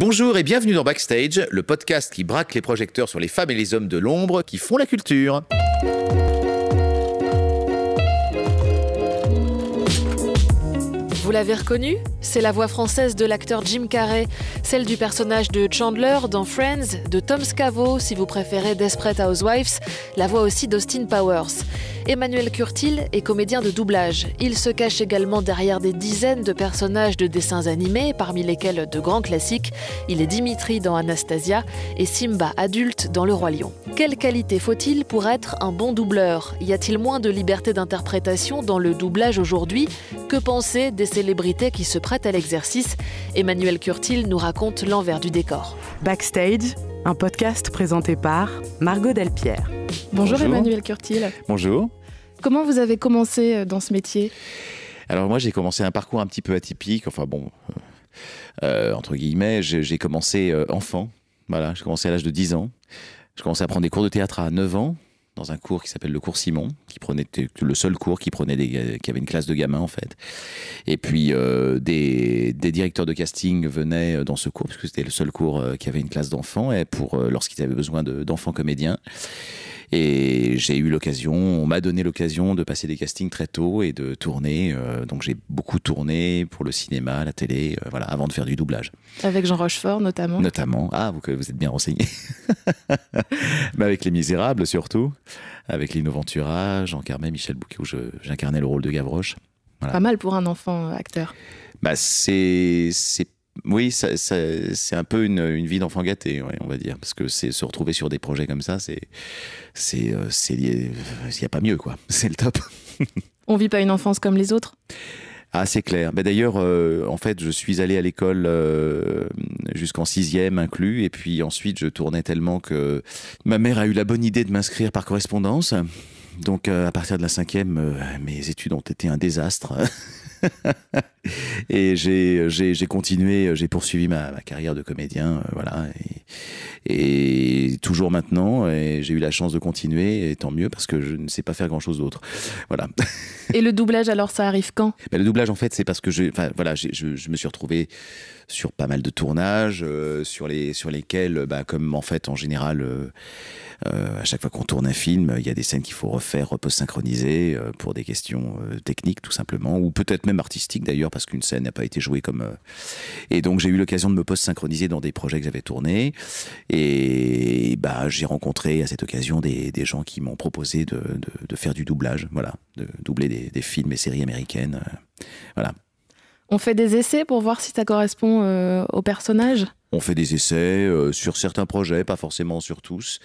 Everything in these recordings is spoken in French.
Bonjour et bienvenue dans Backstage, le podcast qui braque les projecteurs sur les femmes et les hommes de l'ombre qui font la culture. Vous l'avez reconnu c'est la voix française de l'acteur Jim Carrey, celle du personnage de Chandler dans Friends, de Tom Scavo, si vous préférez Desperate Housewives, la voix aussi d'Austin Powers. Emmanuel Curtil est comédien de doublage. Il se cache également derrière des dizaines de personnages de dessins animés, parmi lesquels de grands classiques. Il est Dimitri dans Anastasia et Simba adulte dans Le Roi Lion. Quelle qualité faut-il pour être un bon doubleur Y a-t-il moins de liberté d'interprétation dans le doublage aujourd'hui Que penser des célébrités qui se prête à l'exercice, Emmanuel Curtil nous raconte l'envers du décor. Backstage, un podcast présenté par Margot Delpierre. Bonjour, Emmanuel Curtil. Bonjour. Comment vous avez commencé euh, dans ce métier Alors moi j'ai commencé un parcours un petit peu atypique, enfin bon, euh, euh, entre guillemets, j'ai commencé enfant, voilà, j'ai commencé à l'âge de 10 ans, J'ai commencé à prendre des cours de théâtre à 9 ans, dans un cours qui s'appelle le cours Simon, qui prenait le seul cours qui prenait des, euh, qui avait une classe de gamins en fait. Et puis euh, des, directeurs de casting venaient euh, dans ce cours parce que c'était le seul cours qui avait une classe d'enfants et pour lorsqu'ils avaient besoin d'enfants comédiens. Et j'ai eu l'occasion, on m'a donné l'occasion de passer des castings très tôt et de tourner. Euh, donc j'ai beaucoup tourné pour le cinéma, la télé, euh, voilà, avant de faire du doublage. Avec Jean Rochefort notamment Notamment. Ah, vous, vous êtes bien renseigné. Mais avec Les Misérables surtout, avec Lino Ventura, Jean Carmet, Michel Bouquet, où j'incarnais le rôle de Gavroche. Pas mal pour un enfant euh, acteur. Bah c'est oui, c'est un peu une, vie d'enfant gâté, on va dire, parce que se retrouver sur des projets comme ça, c'est, euh, euh, il n'y a pas mieux, quoi. C'est le top. on vit pas une enfance comme les autres. Ah, c'est clair. Bah, d'ailleurs, euh, en fait, je suis allé à l'école jusqu'en sixième inclus, et puis ensuite, je tournais tellement que ma mère a eu la bonne idée de m'inscrire par correspondance. Donc, à partir de la cinquième, mes études ont été un désastre. et j'ai continué, j'ai poursuivi ma, carrière de comédien, euh, voilà. Et, toujours maintenant, et j'ai eu la chance de continuer, et tant mieux, parce que je ne sais pas faire grand-chose d'autre. Voilà. et le doublage, alors, ça arrive quand ben, Le doublage, en fait, c'est parce que je, voilà, je me suis retrouvé sur pas mal de tournages, euh, sur, les, sur lesquels, euh, bah, comme en fait en général, euh, à chaque fois qu'on tourne un film, il y a des scènes qu'il faut refaire, repos synchroniser pour des questions techniques tout simplement, ou peut-être même artistiques d'ailleurs, parce qu'une scène n'a pas été jouée comme... Et donc j'ai eu l'occasion de me post-synchroniser dans des projets que j'avais tournés, et bah, j'ai rencontré à cette occasion des, gens qui m'ont proposé de, faire du doublage, voilà, de doubler des, des films et séries américaines. Voilà. On fait des essais pour voir si ça correspond euh, au personnage On fait des essais euh, sur certains projets, pas forcément sur tous.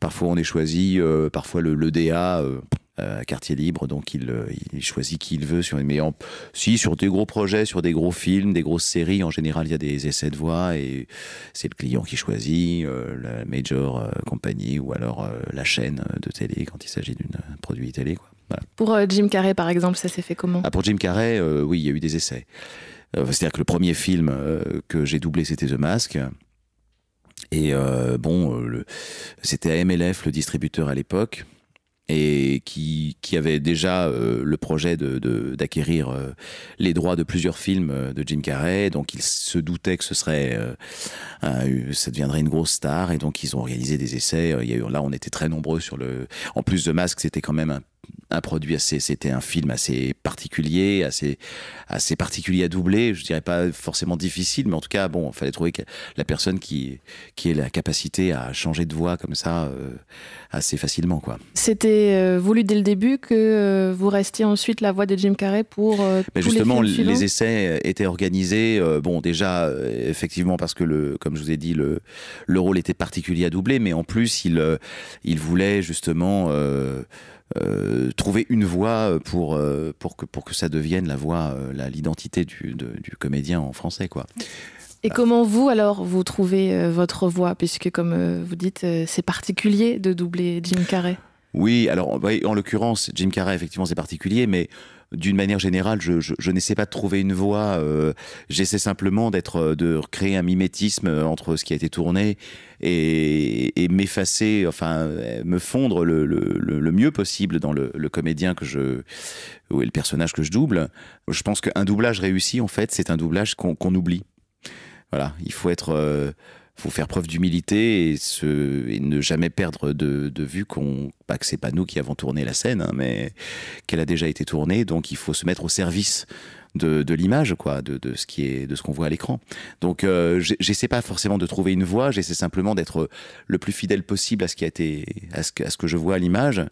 Parfois on est choisi, euh, parfois le, DA... quartier libre, donc il, choisit qui il veut. mais si, sur des gros projets, sur des gros films, des grosses séries, en général, il y a des essais de voix et c'est le client qui choisit, la major compagnie ou alors la chaîne de télé quand il s'agit d'un produit télé. Quoi. Pour euh, Jim Carrey, par exemple, ça s'est fait comment ah, Pour Jim Carrey, euh, oui, il y a eu des essais. Euh, c'est-à-dire que le premier film que j'ai doublé, c'était The Mask. Et bon, c'était MLF, le distributeur à l'époque, et qui, qui, avait déjà le projet d'acquérir de, d'acquérir les droits de plusieurs films de Jim Carrey. Donc, ils se doutaient que ce serait, ça deviendrait une grosse star. Et donc, ils ont organisé des essais. là, on était très nombreux sur le. En plus, The Mask, c'était quand même un un produit assez, c'était un film assez particulier, assez, assez particulier à doubler. Je dirais pas forcément difficile, mais en tout cas, bon, fallait trouver la personne qui, qui ait la capacité à changer de voix comme ça euh, assez facilement, quoi. C'était euh, voulu dès le début que euh, vous restiez ensuite la voix de Jim Carrey pour. justement, les, films les, essais étaient organisés. bon, déjà, effectivement, parce que le, comme je vous ai dit, le, le rôle était particulier à doubler, mais en plus, il, il voulait justement euh, trouver une voix euh, pour, euh, pour, que, pour que ça devienne la voix, l'identité du, comédien en français. Quoi. Et comment vous, alors, vous trouvez votre voix Puisque, comme vous dites, c'est particulier de doubler Jim Carrey. Oui, alors en l'occurrence, Jim Carrey, effectivement, c'est particulier, mais d'une manière générale, je, n'essaie pas de trouver une voie. Euh, j'essaie simplement d'être, euh, de créer un mimétisme euh, entre ce qui a été tourné et, m'effacer, enfin, me fondre le, mieux possible dans le, comédien que je, ou le personnage que je double. Je pense qu'un doublage réussi, en fait, c'est un doublage qu'on oublie. Voilà, il faut être faut faire preuve d'humilité et, ne jamais perdre de, vue qu'on, pas que c'est pas nous qui avons tourné la scène, hein, mais qu'elle a déjà été tournée. Donc il faut se mettre au service de, l'image, quoi, de, ce qui est, de ce qu'on voit à l'écran. Donc euh, j'essaie pas forcément de trouver une voix. j'essaie simplement d'être le plus fidèle possible à ce qui a été, à ce que, à ce que je vois à l'image.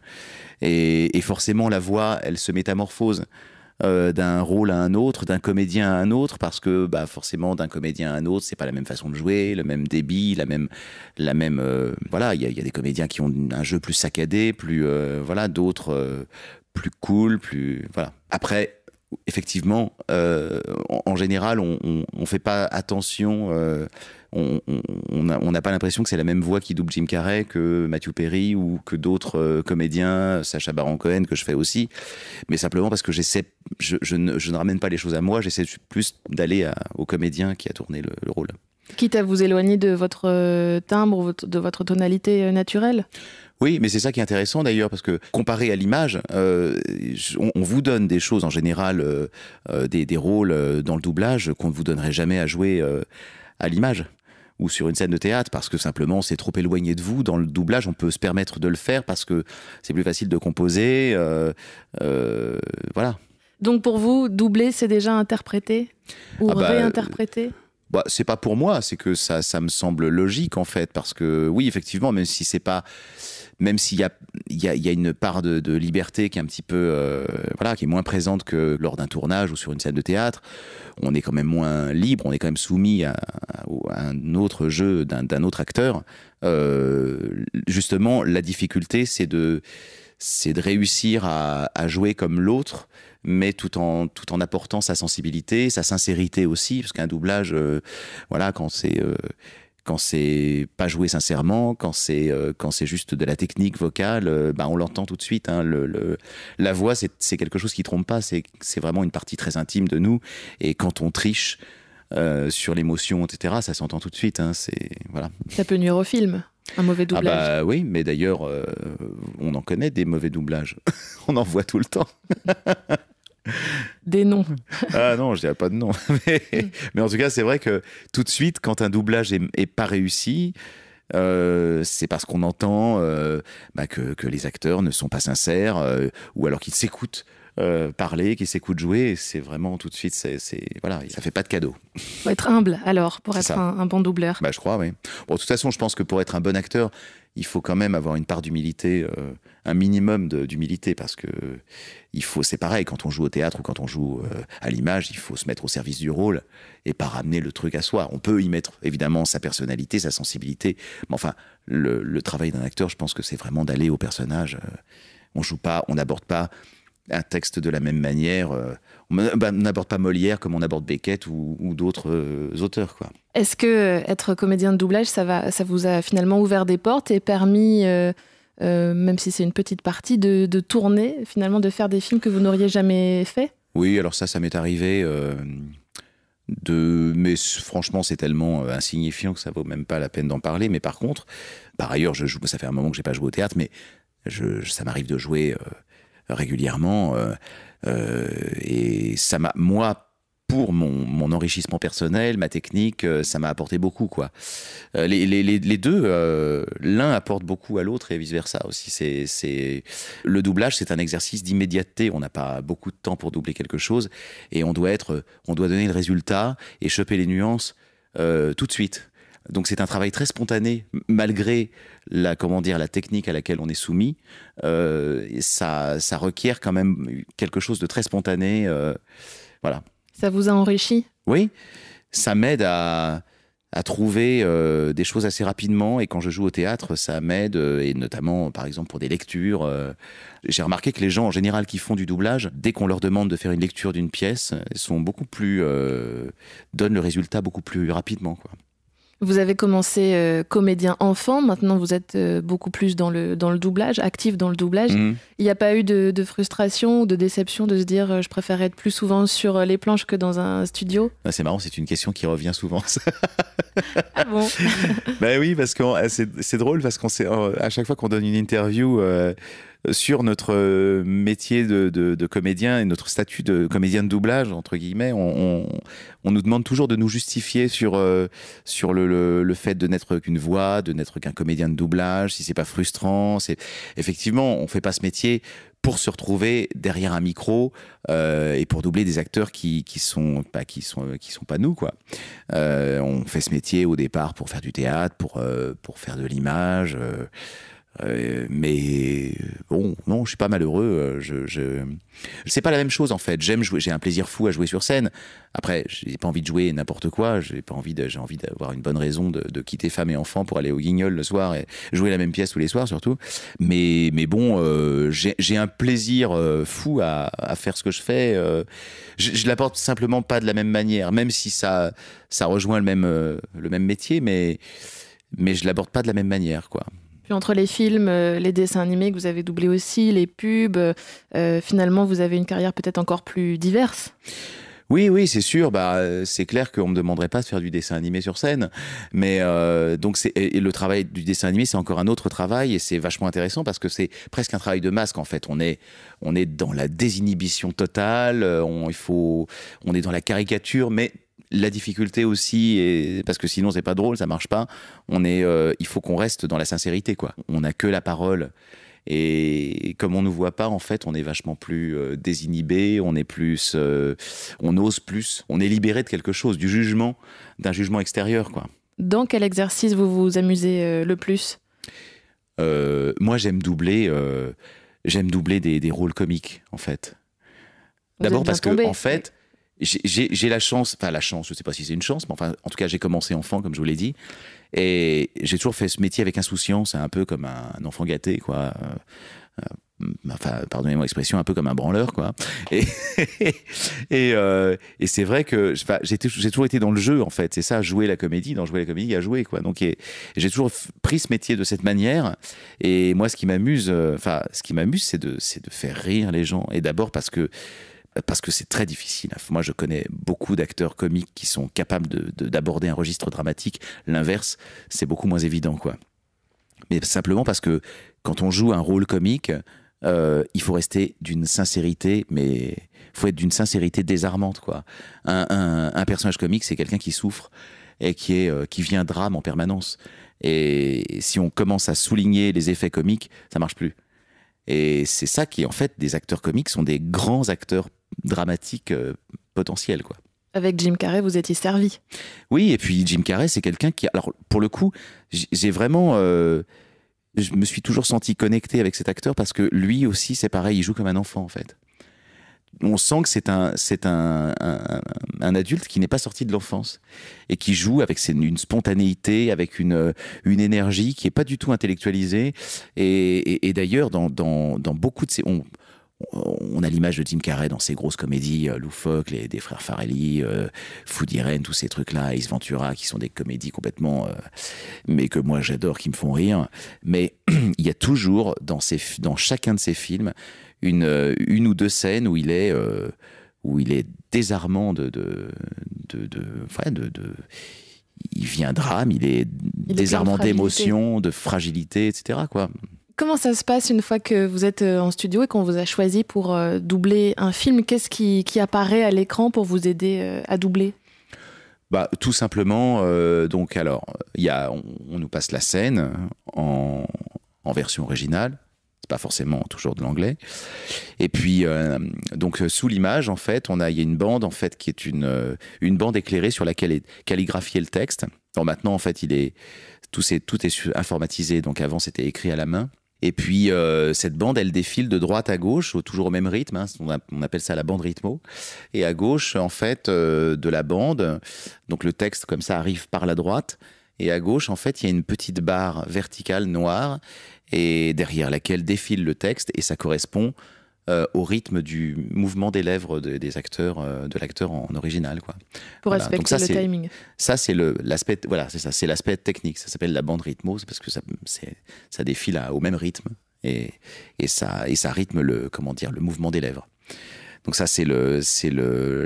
Et, et forcément la voix, elle se métamorphose. Euh, d'un rôle à un autre, d'un comédien à un autre, parce que bah, forcément, d'un comédien à un autre, c'est pas la même façon de jouer, le même débit, la même. La même euh, voilà, il y, a des comédiens qui ont un jeu plus saccadé, plus. Euh, voilà, d'autres plus cool, plus. Voilà. Après. Effectivement, en, en, général, on ne fait pas attention on n'a on, pas l'impression que c'est la même voix qui double Jim Carrey que Matthew Perry ou que d'autres euh, comédiens, Sacha Baron Cohen que je fais aussi, mais simplement parce que j'essaie, je, ne, ramène pas les choses à moi, j'essaie plus d'aller au comédien qui a tourné le, rôle. Quitte à vous éloigner de votre euh, timbre, de votre tonalité euh, naturelle oui, mais c'est ça qui est intéressant d'ailleurs, parce que comparé à l'image, on, vous donne des choses en général, des, rôles dans le doublage qu'on ne vous donnerait jamais à jouer à l'image ou sur une scène de théâtre parce que simplement c'est trop éloigné de vous. Dans le doublage, on peut se permettre de le faire parce que c'est plus facile de composer. Euh, euh, voilà. Donc pour vous, doubler, c'est déjà interpréter ou ah bah, réinterpréter bah, c'est pas pour moi, c'est que ça, ça me semble logique en fait, parce que oui, effectivement, même si c'est pas, même s'il y a, y, a, y a, une part de, liberté qui est un petit peu, euh, voilà, qui est moins présente que lors d'un tournage ou sur une scène de théâtre, on est quand même moins libre, on est quand même soumis à, un autre jeu d'un autre acteur. Euh, justement, la difficulté, c'est de, c'est de réussir à, à jouer comme l'autre mais tout en, tout en apportant sa sensibilité, sa sincérité aussi, parce qu'un doublage, euh, voilà, quand c'est euh, quand c'est pas joué sincèrement, quand c'est euh, quand c'est juste de la technique vocale, bah, on l'entend tout de suite. Hein. la voix, c'est quelque chose qui trompe pas. C'est vraiment une partie très intime de nous. Et quand on triche sur l'émotion, etc., ça s'entend tout de suite. Hein, ça peut nuire au film. Un mauvais doublage. Ah bah, oui, mais d'ailleurs, euh, on en connaît des mauvais doublages. on en voit tout le temps. des noms. ah non, je dirais pas de noms. mais, en tout cas, c'est vrai que tout de suite, quand un doublage est, pas réussi, euh, c'est parce qu'on entend euh, bah que, les acteurs ne sont pas sincères ou alors qu'ils s'écoutent euh, parler, qui s'écoute jouer. C'est vraiment tout de suite, c'est voilà, ça fait pas de cadeau. Faut être humble alors pour être un, bon doubleur. Bah, je crois, oui. Bon, de toute façon, je pense que pour être un bon acteur, il faut quand même avoir une part d'humilité, euh, un minimum d'humilité, parce que il faut, c'est pareil, quand on joue au théâtre ou quand on joue euh, à l'image, il faut se mettre au service du rôle et pas ramener le truc à soi. On peut y mettre évidemment sa personnalité, sa sensibilité, mais enfin, le, travail d'un acteur, je pense que c'est vraiment d'aller au personnage. on joue pas, on n'aborde pas un texte de la même manière. Euh, bah, on n'aborde pas Molière comme on aborde Beckett ou, d'autres euh, auteurs. Est-ce que euh, être comédien de doublage, ça, va, ça vous a finalement ouvert des portes et permis, même si c'est une petite partie, de, tourner, finalement, de faire des films que vous n'auriez jamais faits Oui, alors ça, ça m'est arrivé. de... Mais franchement, c'est tellement insignifiant que ça vaut même pas la peine d'en parler. Mais par contre, par ailleurs, je joue... ça fait un moment que j'ai pas joué au théâtre, mais ça m'arrive de jouer régulièrement. Euh, euh, et ça m'a, moi, pour mon, enrichissement personnel, ma technique, euh, ça m'a apporté beaucoup. Quoi. les, deux, l'un apporte beaucoup à l'autre et vice-versa aussi. C'est, c'est... Le doublage, c'est un exercice d'immédiateté. On n'a pas beaucoup de temps pour doubler quelque chose et on doit, être, on doit donner le résultat et choper les nuances tout de suite. Donc c'est un travail très spontané, malgré la, comment dire, la technique à laquelle on est soumis. Euh, ça, ça, requiert quand même quelque chose de très spontané. Euh, voilà. Ça vous a enrichi Oui, ça m'aide à, trouver euh, des choses assez rapidement. Et quand je joue au théâtre, ça m'aide, et notamment par exemple pour des lectures. J'ai remarqué que les gens en général qui font du doublage, dès qu'on leur demande de faire une lecture d'une pièce, sont beaucoup plus, donnent le résultat beaucoup plus rapidement. Quoi. Vous avez commencé euh, comédien enfant, maintenant vous êtes euh, beaucoup plus dans le, dans le doublage, actif dans le doublage. Mhm. Il n'y a pas eu de, de, frustration ou de déception de se dire euh, je préfère être plus souvent sur les planches que dans un studio ah, C'est marrant, c'est une question qui revient souvent. ah bon Ben oui, parce que eh, c'est drôle parce qu'on à chaque fois qu'on donne une interview, sur notre euh, métier de, comédien et notre statut de comédien de doublage, entre guillemets. On, nous demande toujours de nous justifier sur, euh, sur le, fait de n'être qu'une voix, de n'être qu'un comédien de doublage, si c'est pas frustrant. c'est Effectivement, on fait pas ce métier pour se retrouver derrière un micro euh, et pour doubler des acteurs qui qui sont pas qui sont qui sont pas nous quoi. on fait ce métier au départ pour faire du théâtre, pour pour faire de l'image. Euh, mais bon, non, je suis pas malheureux. Euh, je, je... C'est pas la même chose en fait. J'aime jouer, j'ai un plaisir fou à jouer sur scène. Après, j'ai pas envie de jouer n'importe quoi. J'ai pas envie, j'ai envie d'avoir une bonne raison de, quitter femme et Enfants pour aller au Guignol le soir et jouer la même pièce tous les soirs surtout. Mais, mais bon, euh, j'ai un plaisir fou à, faire ce que je fais. je, l'aborde simplement pas de la même manière, même si ça, ça rejoint le même, le même métier, mais mais je l'aborde pas de la même manière, quoi entre les films, euh, les dessins animés que vous avez doublés aussi, les pubs, euh, finalement, vous avez une carrière peut-être encore plus diverse. Oui, oui, c'est sûr. Bah, euh, c'est clair qu'on me demanderait pas de faire du dessin animé sur scène, mais donc c'est le travail du dessin animé, c'est encore un autre travail et c'est vachement intéressant parce que c'est presque un travail de masque en fait. On est, on est dans la désinhibition totale. il faut, on est dans la caricature, mais la difficulté aussi, parce que sinon c'est pas drôle, ça marche pas. On est, euh, il faut qu'on reste dans la sincérité, quoi. On n'a que la parole. Et comme on ne voit pas, en fait, on est vachement plus euh, désinhibé, on est plus, euh, on ose plus, on est libéré de quelque chose, du jugement, d'un jugement extérieur, quoi. Dans quel exercice vous vous amusez le plus Moi, j'aime doubler, j'aime doubler des, rôles comiques, en fait. D'abord parce que, en fait j'ai la chance, enfin la chance, je ne sais pas si c'est une chance, mais enfin, en tout cas, j'ai commencé enfant, comme je vous l'ai dit, et j'ai toujours fait ce métier avec insouciance, un peu comme un enfant gâté, quoi. Euh, euh, enfin, pardonnez-moi expression, un peu comme un branleur, quoi. Et, euh, et, c'est vrai que j'ai toujours été dans le jeu, en fait. C'est ça, jouer la comédie, dans jouer la comédie, il y a jouer, quoi. Donc, j'ai toujours pris ce métier de cette manière. Et moi, ce qui m'amuse, enfin, ce qui m'amuse, c'est de, de faire rire les gens. Et d'abord parce que parce que c'est très difficile. Moi, je connais beaucoup d'acteurs comiques qui sont capables d'aborder de, d'aborder un registre dramatique. L'inverse, c'est beaucoup moins évident, quoi. Mais simplement parce que quand on joue un rôle comique, euh, il faut rester d'une sincérité, mais faut être d'une sincérité désarmante, quoi. Un, un, personnage comique, c'est quelqu'un qui souffre et qui, est, euh, qui vient drame en permanence. Et si on commence à souligner les effets comiques, ça marche plus. Et c'est ça qui, en fait, des acteurs comiques sont des grands acteurs dramatique euh, potentiel. Quoi. Avec Jim Carrey, vous étiez servi. Oui, et puis Jim Carrey, c'est quelqu'un qui. Alors, pour le coup, j'ai vraiment. Euh, je me suis toujours senti connecté avec cet acteur parce que lui aussi, c'est pareil, il joue comme un enfant, en fait. On sent que c'est un, c'est un, un, adulte qui n'est pas sorti de l'enfance et qui joue avec une spontanéité, avec une, euh, une énergie qui n'est pas du tout intellectualisée. Et, d'ailleurs, dans, dans, dans, beaucoup de ces on a l'image de Tim Carrey dans ses grosses comédies Lou euh, loufoques, les, des frères Farelli, euh, Foodie tous ces trucs-là, Ace Ventura, qui sont des comédies complètement, euh, mais que moi j'adore, qui me font rire. Mais il y a toujours dans, chacun de ces films euh, une, ou deux scènes où il est, où il est désarmant de, de, de, de, il vient drame, il est désarmant d'émotion, de fragilité, etc. Quoi. Comment ça se passe une fois que vous êtes euh, en studio et qu'on vous a choisi pour euh, doubler un film Qu'est-ce qui, apparaît à l'écran pour vous aider euh, à doubler bah, tout simplement, donc alors, y a, on, nous passe la scène en, version originale, pas forcément toujours de l'anglais. Et puis, donc sous l'image, en fait, on a, il y a une bande, en fait, qui est une, une bande éclairée sur laquelle est calligraphié le texte. maintenant, en fait, il est, tout, est, tout est informatisé. Donc avant, c'était écrit à la main. Et puis, euh, cette bande, elle défile de droite à gauche, toujours au même rythme. Hein, on, appelle ça la bande rythmo. Et à gauche, en fait, euh, de la bande, donc le texte, comme ça, arrive par la droite. Et à gauche, en fait, il y a une petite barre verticale noire, et derrière laquelle défile le texte, et ça correspond euh, au rythme du mouvement des lèvres de, des acteurs, euh, de l'acteur en, original. Quoi. Pour respecter le timing. Ça, c'est l'aspect voilà, ça, l'aspect technique. Ça s'appelle la bande rythmo, parce que ça, ça défile au même rythme et, ça, et ça rythme le, comment dire, le mouvement des lèvres. Donc ça, c'est le,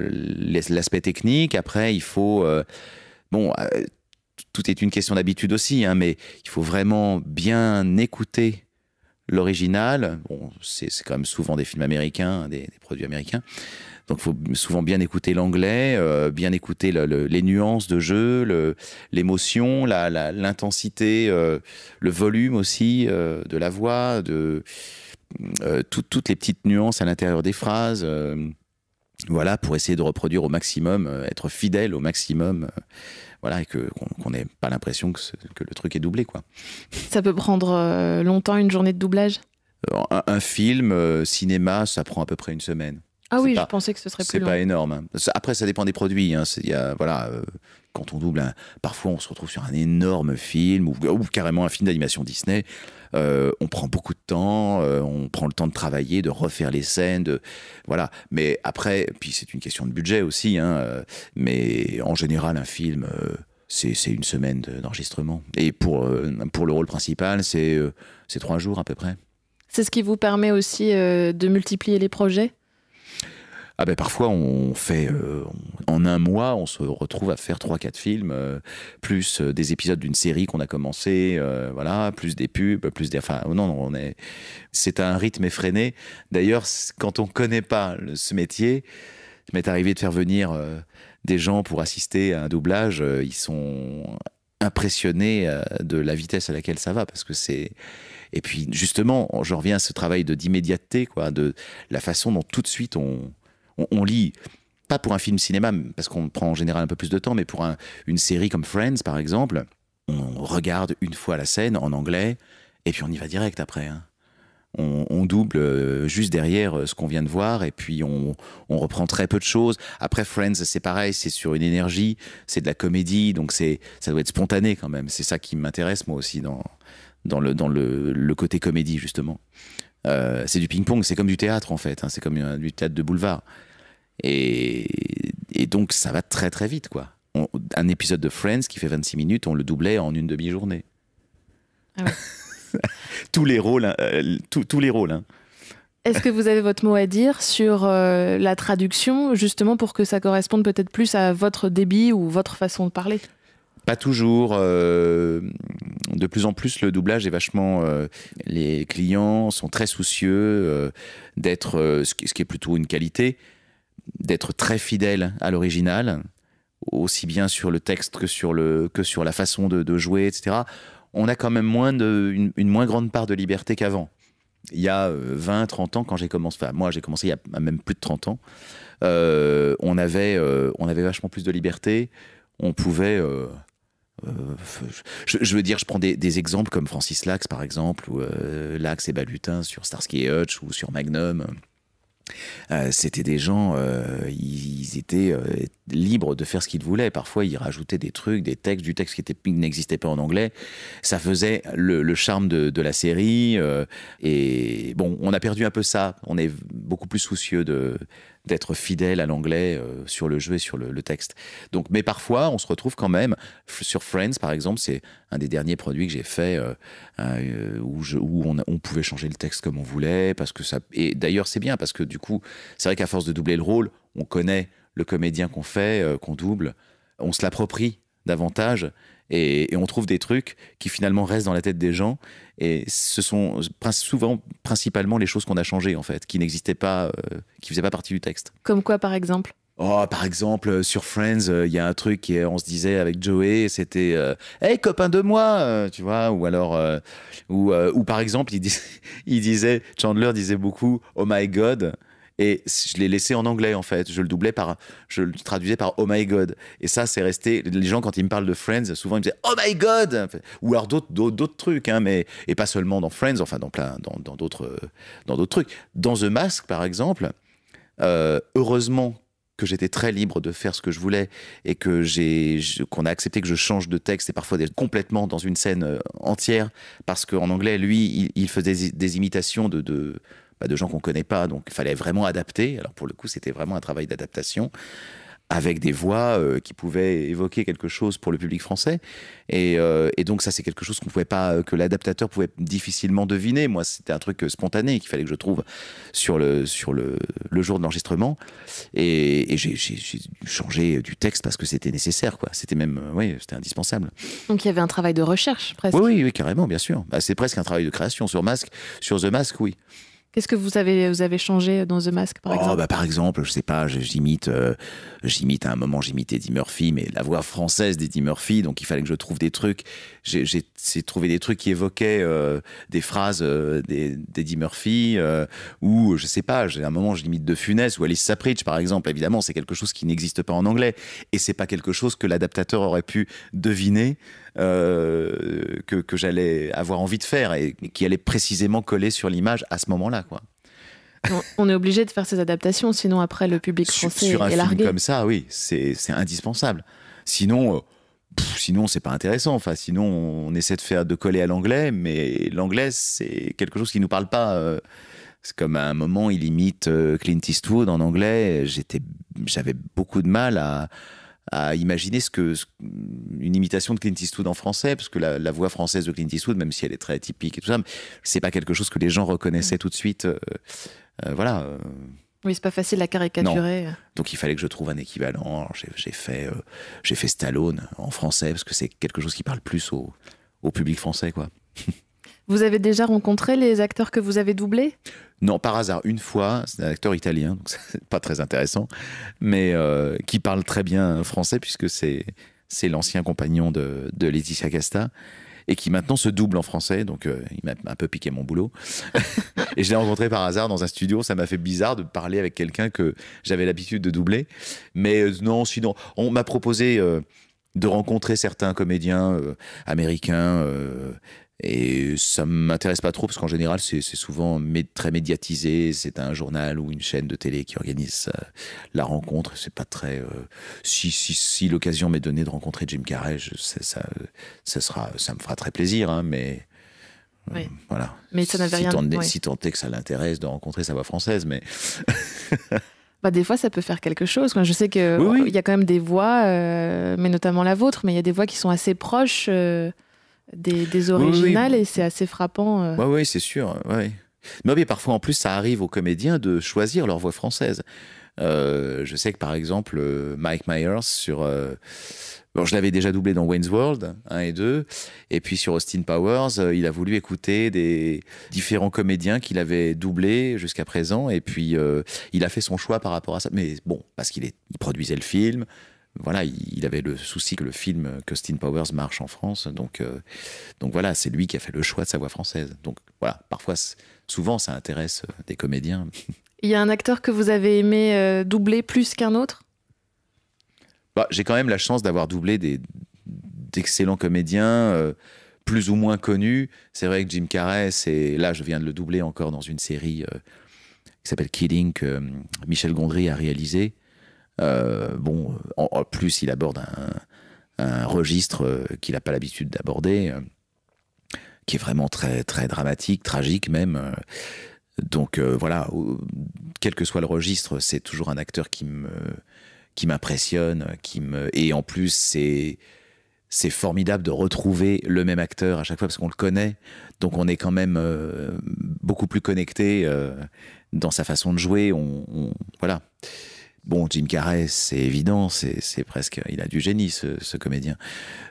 l'aspect technique. Après, il faut... Euh, bon, tout est une question d'habitude aussi, hein, mais il faut vraiment bien écouter L'original, bon, c'est quand même souvent des films américains, hein, des, produits américains. Donc, il faut souvent bien écouter l'anglais, euh, bien écouter les nuances de jeu, l'émotion, l'intensité, euh, le volume aussi euh, de la voix, de toutes les petites nuances à l'intérieur des phrases voilà, pour essayer de reproduire au maximum, euh, être fidèle au maximum, euh, voilà, et qu'on n'ait pas l'impression que, le truc est doublé, quoi. Ça peut prendre euh, longtemps une journée de doublage. un, film cinéma, ça prend à peu près une semaine. Ah oui, je pensais que ce serait plus long. C'est pas énorme. Hein. Après, ça dépend des produits. Hein. Y a, voilà, euh, quand on double, parfois on se retrouve sur un énorme film ou, carrément un film d'animation Disney. Euh, on prend beaucoup de temps, euh, on prend le temps de travailler, de refaire les scènes, de voilà. Mais après, puis c'est une question de budget aussi. Hein, mais en général, un film, c'est une semaine d'enregistrement. Et pour pour le rôle principal, c'est c'est trois jours à peu près. C'est ce qui vous permet aussi de multiplier les projets ah ben parfois on fait euh, en un mois on se retrouve à faire trois quatre films euh, plus euh, des épisodes d'une série qu'on a commencé voilà plus des pubs plus des enfin non, on est c'est un rythme effréné d'ailleurs quand on connaît pas ce métier il m'est arrivé de faire venir des gens pour assister à un doublage ils sont impressionnés de la vitesse à laquelle ça va parce que c'est et puis justement je reviens à ce travail de d'immédiateté quoi de la façon dont tout de suite on on, lit pas pour un film cinéma, parce qu'on prend en général un peu plus de temps, mais pour une série comme Friends, par exemple, on regarde une fois la scène en anglais, et puis on y va direct après. Hein. On, double euh, juste derrière euh, ce qu'on vient de voir, et puis on, reprend très peu de choses. Après Friends, c'est pareil, c'est sur une énergie, c'est de la comédie, donc c'est ça doit être spontané quand même. C'est ça qui m'intéresse moi aussi dans, le côté comédie, justement. Euh, c'est du ping-pong, c'est comme du théâtre en fait, hein, c'est comme euh, du théâtre de boulevard. Et, donc ça va très très vite quoi. un épisode de Friends qui fait 26 minutes, on le doublait en une demi-journée. Ah tous les rôles, hein, euh, tous les rôles. Hein. Est-ce que vous avez votre mot à dire sur la traduction, justement pour que ça corresponde peut-être plus à votre débit ou votre façon de parler pas toujours. Euh, de plus en plus, le doublage est vachement. Euh, les clients sont très soucieux euh, d'être, ce qui est plutôt une qualité, d'être très fidèle à l'original, aussi bien sur le texte que sur, le, que sur la façon de, jouer, etc. On a quand même moins de, une, moins grande part de liberté qu'avant. Il y a 20, 30 ans, quand j'ai commencé, enfin, moi j'ai commencé il y a même plus de 30 ans, on, avait, on avait vachement plus de liberté on pouvait euh, je, veux dire, je prends des, des, exemples comme Francis Lax, par exemple, ou euh, Lax et Balutin sur Starsky et Hutch ou sur Magnum. Euh, c'était des gens, euh, ils, étaient euh, libres de faire ce qu'ils voulaient. Parfois, ils rajoutaient des trucs, des textes, du texte qui n'existait pas en anglais. Ça faisait le, charme de, la série. et bon, on a perdu un peu ça. On est beaucoup plus soucieux de d'être fidèle à l'anglais sur le jeu et sur le, texte. Donc, mais parfois, on se retrouve quand même sur Friends, par exemple, c'est un des derniers produits que j'ai fait où, où on, on, pouvait changer le texte comme on voulait parce que ça. Et d'ailleurs, c'est bien parce que du coup, c'est vrai qu'à force de doubler le rôle, on connaît le comédien qu'on fait, euh, qu'on double, on se l'approprie davantage et, on trouve des trucs qui finalement restent dans la tête des gens. Et ce sont souvent principalement les choses qu'on a changées en fait, qui n'existaient pas, qui euh, qui faisaient pas partie du texte. Comme quoi par exemple Oh, par exemple, euh, sur Friends, euh, il y a un truc on se disait avec Joey, c'était euh, copain de moi euh, Tu vois Ou alors, ou, ou, par exemple, il, il, disait, Chandler disait beaucoup Oh my god et je l'ai laissé en anglais en fait. Je le doublais par, je le traduisais par Oh my God. Et ça, c'est resté. Les gens quand ils me parlent de Friends, souvent ils me disaient Oh my God, ou alors d'autres d'autres trucs, hein, mais et pas seulement dans Friends, enfin dans plein dans d'autres dans d'autres trucs. Dans The Mask par exemple, heureusement que j'étais très libre de faire ce que je voulais et que j'ai qu'on a accepté que je change de texte et parfois complètement dans une scène euh, entière parce qu'en anglais lui il, faisait des, imitations de, de, bah, de gens qu'on connaît pas donc il fallait vraiment adapter alors pour le coup c'était vraiment un travail d'adaptation avec des voix euh, qui pouvaient évoquer quelque chose pour le public français. Euh, et, donc ça, c'est quelque chose qu'on pouvait pas, que l'adaptateur pouvait difficilement deviner. Moi, c'était un truc euh, spontané qu'il fallait que je trouve sur le, sur le, jour de l'enregistrement. Et, j'ai changé du texte parce que c'était nécessaire, quoi. C'était même, oui, c'était indispensable. Donc il y avait un travail de recherche, presque. Oui, oui, carrément, bien sûr. Bah, c'est presque un travail de création sur Masque, sur The Mask, oui. Qu'est-ce que vous avez, vous avez changé dans The Mask, par oh, exemple bah, Par exemple, je sais pas, j'imite, euh, j'imite à un moment, j'imitais Eddie Murphy, mais la voix française d'Eddie Murphy, donc il fallait que je trouve des trucs. J'ai, trouvé des trucs qui évoquaient euh, des phrases euh, d'Eddie Murphy, ou je sais pas, j'ai, à un moment, je limite De Funès ou Alice Sapritch, par exemple. Évidemment, c'est quelque chose qui n'existe pas en anglais, et ce n'est pas quelque chose que l'adaptateur aurait pu deviner euh, que, j'allais avoir envie de faire et qui allait précisément coller sur l'image à ce moment-là, quoi. On est obligé de faire ces adaptations, sinon après le public français sur, sur un est largué. comme ça, oui, c'est indispensable. Sinon, euh, sinon c'est pas intéressant. Enfin, sinon on essaie de faire de coller à l'anglais, mais l'anglais c'est quelque chose qui nous parle pas. Euh. c'est comme à un moment, il imite Clint Eastwood en anglais. J'étais, j'avais beaucoup de mal à, à imaginer ce que une imitation de Clint Eastwood en français, parce que la, voix française de Clint Eastwood, même si elle est très atypique et tout ça, c'est pas quelque chose que les gens reconnaissaient mm. tout de suite. Euh, euh, voilà. Euh. Oui, c'est pas facile à caricaturer. Donc il fallait que je trouve un équivalent. J'ai fait, j'ai fait Stallone en français parce que c'est quelque chose qui parle plus au, au public français, quoi. Vous avez déjà rencontré les acteurs que vous avez doublés Non, par hasard, une fois, c'est un acteur italien, donc c'est pas très intéressant, mais euh, qui parle très bien français puisque c'est l'ancien compagnon de, de Laetitia Casta et qui maintenant se double en français. Donc, euh, il m'a un peu piqué mon boulot. et je l'ai rencontré par hasard dans un studio. Ça m'a fait bizarre de parler avec quelqu'un que j'avais l'habitude de doubler. Mais euh, non, sinon, on m'a proposé. de rencontrer certains comédiens américains et ça m'intéresse pas trop parce qu'en général, c'est souvent très médiatisé. C'est un journal ou une chaîne de télé qui organise euh, la rencontre. C'est pas très. Euh, si, si, l'occasion m'est donnée de rencontrer Jim Carrey, ça, ça, sera, ça me fera très plaisir, hein, mais. Euh, voilà. Mais ça n'avait si rien. que ça l'intéresse de rencontrer sa voix française, mais. Bah, des fois, ça peut faire quelque chose. Je sais qu'il y a quand même des voix, mais notamment la vôtre, mais il y a des voix qui sont assez proches des, originales et c'est assez frappant. Euh. Oui, c'est sûr. mais parfois, en plus, ça arrive aux comédiens de choisir leur voix française. Euh, je sais que par exemple, euh, Mike Myers sur. je l'avais déjà doublé dans Wayne's World 1 et 2. Et puis sur Austin Powers, il a voulu écouter des différents comédiens qu'il avait doublés jusqu'à présent. Et puis il a fait son choix par rapport à ça. Mais bon, parce qu'il il produisait le film, voilà, il avait le souci que le film *Costin Powers marche en France. Donc, euh, donc voilà, c'est lui qui a fait le choix de sa voix française. Donc voilà, parfois, souvent, ça intéresse euh, des comédiens. Il y a un acteur que vous avez aimé euh, doubler plus qu'un autre bah, J'ai quand même la chance d'avoir doublé d'excellents comédiens. plus ou moins connus. C'est vrai que Jim Carrey, c'est là, je viens de le doubler encore dans une série qui s'appelle Killing que Michel Gondry a réalisée euh, bon, en, plus, il aborde un, registre euh, qu'il n'a pas l'habitude d'aborder, euh, qui est vraiment très, très dramatique, tragique même. Donc voilà, quel que soit le registre, c'est toujours un acteur qui me qui m'impressionne, qui me et en plus c'est c'est formidable de retrouver le même acteur à chaque fois parce qu'on le connaît, donc on est quand même beaucoup plus connecté dans sa façon de jouer. voilà. Bon, Jim Carrey, c'est évident, c'est presque, il a du génie ce, comédien.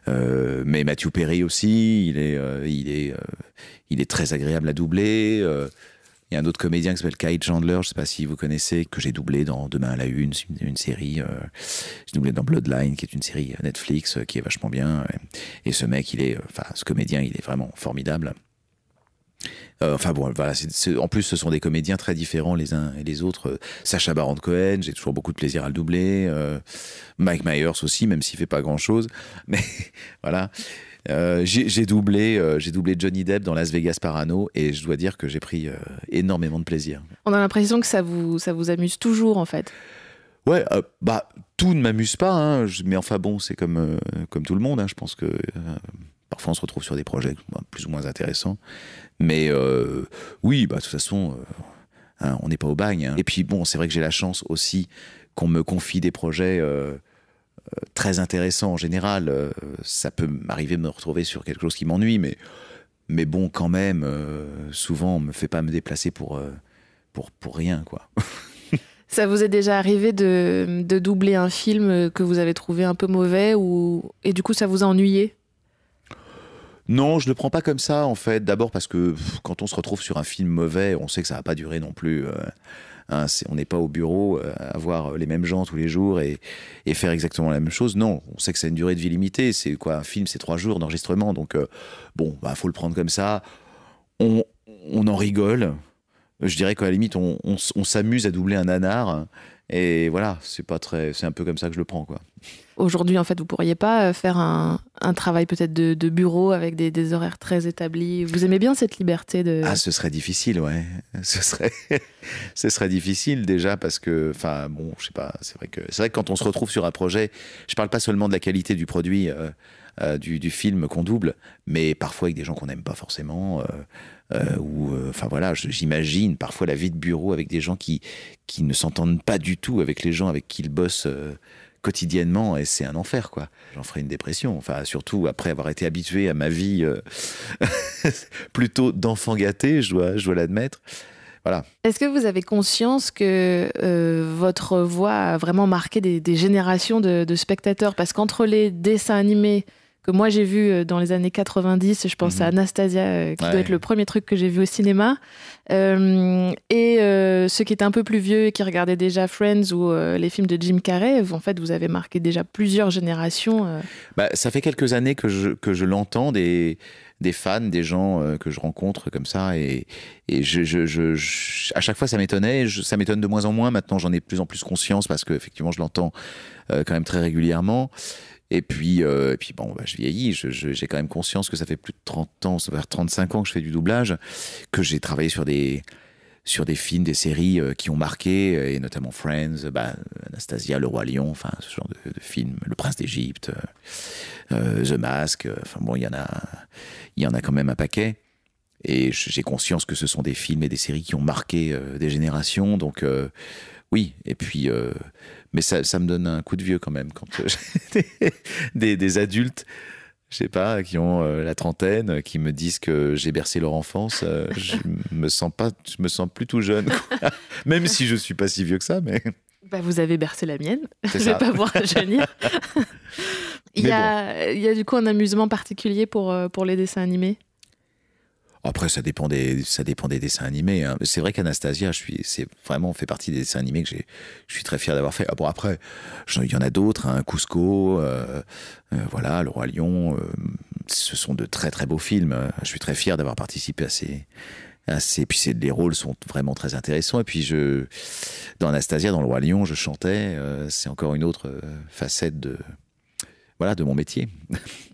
Euh, mais Matthew Perry aussi, il est, euh, il est, euh, il est très agréable à doubler. il y a un autre comédien qui s'appelle Kyle Chandler, je ne sais pas si vous connaissez, que j'ai doublé dans Demain à la Une, une série. j'ai doublé dans Bloodline, qui est une série Netflix qui est vachement bien. Et ce mec, il est, enfin, ce comédien, il est vraiment formidable. Euh, bon, voilà. en plus, ce sont des comédiens très différents les uns et les autres. Euh, Sacha Baron Cohen, j'ai toujours beaucoup de plaisir à le doubler. Euh, Mike Myers aussi, même s'il fait pas grand chose. Mais voilà. j'ai doublé, doublé Johnny Depp dans Las Vegas Parano et je dois dire que j'ai pris énormément de plaisir. On a l'impression que ça vous, ça vous amuse toujours en fait. Ouais, bah tout ne m'amuse pas, hein, mais enfin bon, c'est comme, comme tout le monde. Hein, je pense que Parfois, on se retrouve sur des projets bah, plus ou moins intéressants. Mais euh, oui, bah, de toute façon, euh, hein, on n'est pas au bagne. Hein. Et puis, bon, c'est vrai que j'ai la chance aussi qu'on me confie des projets euh, très intéressants en général. ça peut m'arriver de me retrouver sur quelque chose qui m'ennuie, mais, bon, quand même, souvent, on ne me fait pas me déplacer pour, rien, quoi. Ça vous est déjà arrivé de, de, doubler un film que vous avez trouvé un peu mauvais ou... et du coup ça vous a ennuyé non, je le prends pas comme ça en fait. D'abord parce que quand on se retrouve sur un film mauvais, on sait que ça va pas durer non plus. Euh, hein, on n'est pas au bureau euh, à voir euh, les mêmes gens tous les jours et, faire exactement la même chose. Non, on sait que c'est une durée de vie limitée. C'est quoi un film, c'est trois jours d'enregistrement. Donc bon, bah faut le prendre comme ça. On, en rigole. Je dirais qu'à la limite, on, on s'amuse à doubler un nanar. Hein, et voilà, c'est pas très, c'est un peu comme ça que je le prends, quoi. Aujourd'hui, en fait, vous pourriez pas euh, faire un, travail peut-être de, bureau avec des, horaires très établis. Vous aimez bien cette liberté de. Ah, ce serait difficile, ouais. Ce serait, ce serait difficile déjà parce que, enfin, bon, je sais pas. C'est vrai que c'est vrai quand on se retrouve sur un projet, je parle pas seulement de la qualité du produit. Euh, euh, du, film qu'on double, mais parfois avec des gens qu'on n'aime pas forcément. Euh, euh, ou enfin voilà, j'imagine parfois la vie de bureau avec des gens qui, ne s'entendent pas du tout avec les gens avec qui ils bossent quotidiennement et c'est un enfer quoi. J'en ferai une dépression. Enfin surtout après avoir été habitué à ma vie plutôt d'enfant gâté, je dois, l'admettre. Voilà. Est-ce que vous avez conscience que votre voix a vraiment marqué des, générations de spectateurs Parce qu'entre les dessins animés, que moi j'ai vu euh, dans les années 90. Je pense à mhm. Anastasia, euh, qui doit être le premier truc que j'ai vu au cinéma. Euh, et ceux qui étaient un peu plus vieux et qui regardaient déjà Friends ou les films de Jim Carrey, en fait, vous avez marqué déjà plusieurs générations. Bah, ça fait quelques années que je, que je l'entends des, des fans, des gens que je rencontre comme ça. Et, et je, je, je, à chaque fois, ça m'étonnait. Ça m'étonne de moins en moins. Maintenant, j'en ai de plus en plus conscience parce que, effectivement, je l'entends quand même très régulièrement. Et puis, euh, et puis bon, bah, je vieillis, j'ai quand même conscience que ça fait plus de 30 ans, ça fait 35 ans que je fais du doublage, que j'ai travaillé sur des, sur des films, des séries euh, qui ont marqué, et notamment Friends, bah, Anastasia, Le Roi Lion, enfin ce genre de, films, Le Prince d'Égypte, euh, The Mask, enfin bon, il y en a, il y en a quand même un paquet. Et j'ai conscience que ce sont des films et des séries qui ont marqué des générations, donc oui. Et puis mais ça, me donne un coup de vieux quand même quand euh, des, adultes, je sais pas, qui ont euh, la trentaine, euh, qui me disent que j'ai bercé leur enfance. je me sens pas, je me sens plus tout jeune, même si je suis pas si vieux que ça, mais. Bah, vous avez bercé la mienne. Je vais pas voir rajeunir. il, y a, il y a du coup un amusement particulier pour, pour les dessins animés après, ça dépend des, ça dépend des dessins animés. Hein. C'est vrai qu'Anastasia, je suis, c'est vraiment fait partie des dessins animés que je suis très fier d'avoir fait. Ah bon, après, il y en a d'autres, hein, Cusco, euh, euh, voilà, Le Roi Lion. Euh, ce sont de très très beaux films. Je suis très fier d'avoir participé à ces, ces, puis les rôles sont vraiment très intéressants. Et puis je, dans Anastasia, dans le roi lion, je chantais. c'est encore une autre facette de, voilà, de mon métier.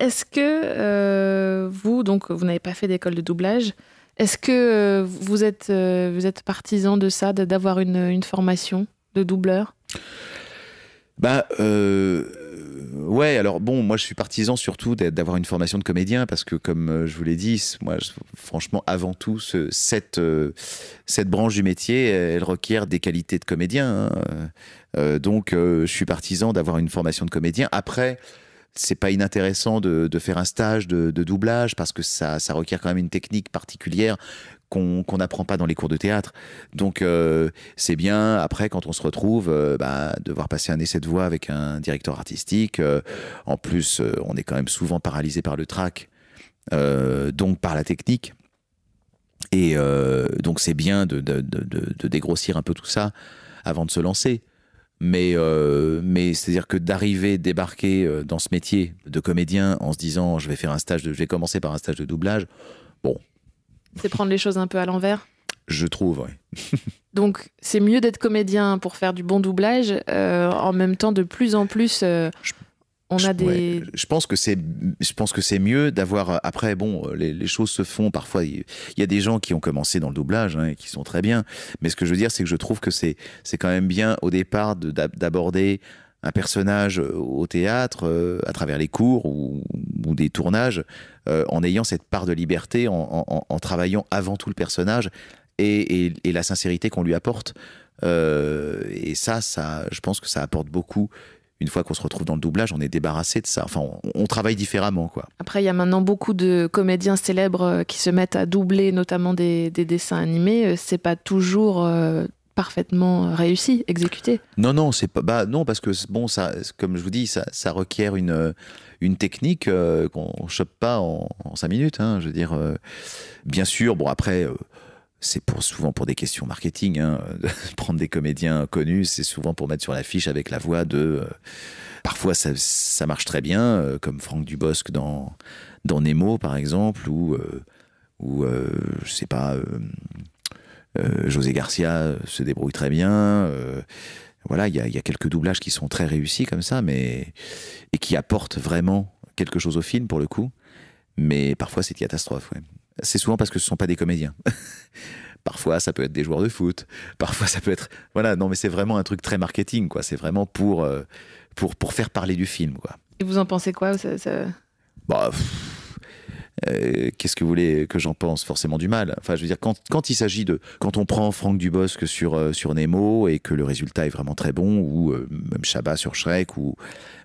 Est-ce que euh, vous, donc, vous n'avez pas fait d'école de doublage Est-ce que euh, vous êtes, euh, vous êtes partisan de ça, d'avoir une, formation de doubleur bah, ouais, alors bon, moi je suis partisan surtout d'avoir une formation de comédien parce que, comme je vous l'ai dit, moi, franchement, avant tout, cette, cette branche du métier, elle requiert des qualités de comédien. Hein. donc, je suis partisan d'avoir une formation de comédien. Après, c'est pas inintéressant de, faire un stage de, doublage parce que ça, requiert quand même une technique particulière qu'on n'apprend pas dans les cours de théâtre. Donc euh, c'est bien après quand on se retrouve euh, bah, devoir passer un essai de voix avec un directeur artistique. Euh, en plus, on est quand même souvent paralysé par le trac, donc par la technique. Et donc c'est bien de, de, dégrossir un peu tout ça avant de se lancer. Mais, euh, mais c'est-à-dire que d'arriver, débarquer euh, dans ce métier de comédien en se disant je vais faire un stage, je vais commencer par un stage de doublage, bon. C'est prendre les choses un peu à l'envers Je trouve, oui. Donc c'est mieux d'être comédien pour faire du bon doublage, euh, en même temps de plus en plus a je, pense que c'est, mieux d'avoir. Euh, après, bon, euh, les, choses se font. Parfois, il y, a des gens qui ont commencé dans le doublage hein, et qui sont très bien. Mais ce que je veux dire, c'est que je trouve que c'est, quand même bien au départ d'aborder un personnage euh, au théâtre, à travers les cours ou, des tournages, en ayant cette part de liberté, en, travaillant avant tout le personnage et, la sincérité qu'on lui apporte. et ça, ça, je pense que ça apporte beaucoup une fois qu'on se retrouve dans le doublage, on est débarrassé de ça. Enfin, on, travaille différemment, quoi. Après, il y a maintenant beaucoup de comédiens célèbres euh, qui se mettent à doubler, notamment des, dessins animés. Euh, c'est pas toujours euh, parfaitement réussi, exécuté. Non, non, c'est pas. Bah, non, parce que bon, ça, comme je vous dis, ça, requiert une une technique qu'on qu'on chope pas en, cinq minutes. Hein, je veux dire, bien sûr. Bon, après c'est pour, souvent pour des questions marketing. Hein, prendre des comédiens connus, c'est souvent pour mettre sur l'affiche avec la voix de. Euh, parfois, ça, marche très bien, euh, comme Franck Dubosc dans, dans Nemo, par exemple, ou, euh, ou je sais pas, José Garcia se débrouille très bien. voilà, il y a, quelques doublages qui sont très réussis comme ça, mais et qui apportent vraiment quelque chose au film pour le coup. Mais parfois, c'est une catastrophe. Ouais c'est souvent parce que ce ne sont pas des comédiens. parfois, ça peut être des joueurs de foot. Parfois, ça peut être. Voilà, non, mais c'est vraiment un truc très marketing, quoi. C'est vraiment pour, euh, pour, pour faire parler du film, quoi. Et vous en pensez quoi ça, Bah, euh, qu'est-ce que vous voulez que j'en pense Forcément du mal. Enfin, je veux dire, quand, il s'agit de. Quand on prend Franck Dubosc euh, sur, Nemo et que le résultat est vraiment très bon, ou euh, même Chabat sur Shrek, ou.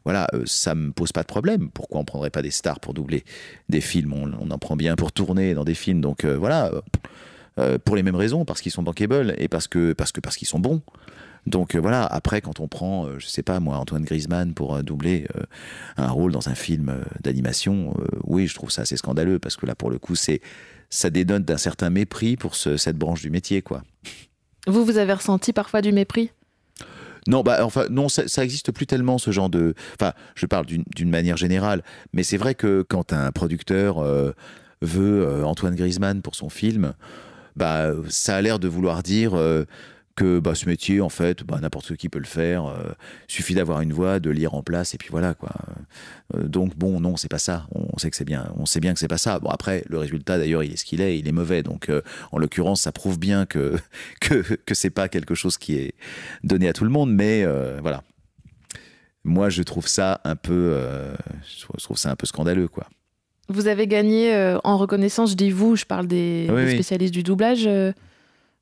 Voilà, ça me pose pas de problème. Pourquoi on prendrait pas des stars pour doubler des films on, en prend bien pour tourner dans des films. Donc voilà. pour les mêmes raisons, parce qu'ils sont bankable et parce parce que parce qu'ils sont bons. Donc euh, voilà, après, quand on prend, euh, je sais pas moi, Antoine Griezmann pour euh, doubler un rôle dans un film d'animation, oui, je trouve ça assez scandaleux parce que là, pour le coup, c'est ça dénote d'un certain mépris pour cette branche du métier, quoi. Vous, vous avez ressenti parfois du mépris non, bah, enfin, non, ça, n'existe existe plus tellement ce genre de. Enfin, je parle d'une manière générale, mais c'est vrai que quand un producteur veut Antoine Griezmann pour son film, bah, ça a l'air de vouloir dire que bah, ce métier, en fait, bah, n'importe qui peut le faire. Euh, suffit d'avoir une voix, de lire en place, et puis voilà quoi. Euh, donc bon, non, c'est pas ça. On sait que c'est bien. On sait bien que c'est pas ça. Bon après, le résultat d'ailleurs, il est ce qu'il est. Il est mauvais. Donc euh, en l'occurrence, ça prouve bien que que que c'est pas quelque chose qui est donné à tout le monde. Mais voilà. Moi, je trouve ça un peu, je trouve ça un peu scandaleux quoi. Vous avez gagné en reconnaissance, je dis vous, je parle des, spécialistes du doublage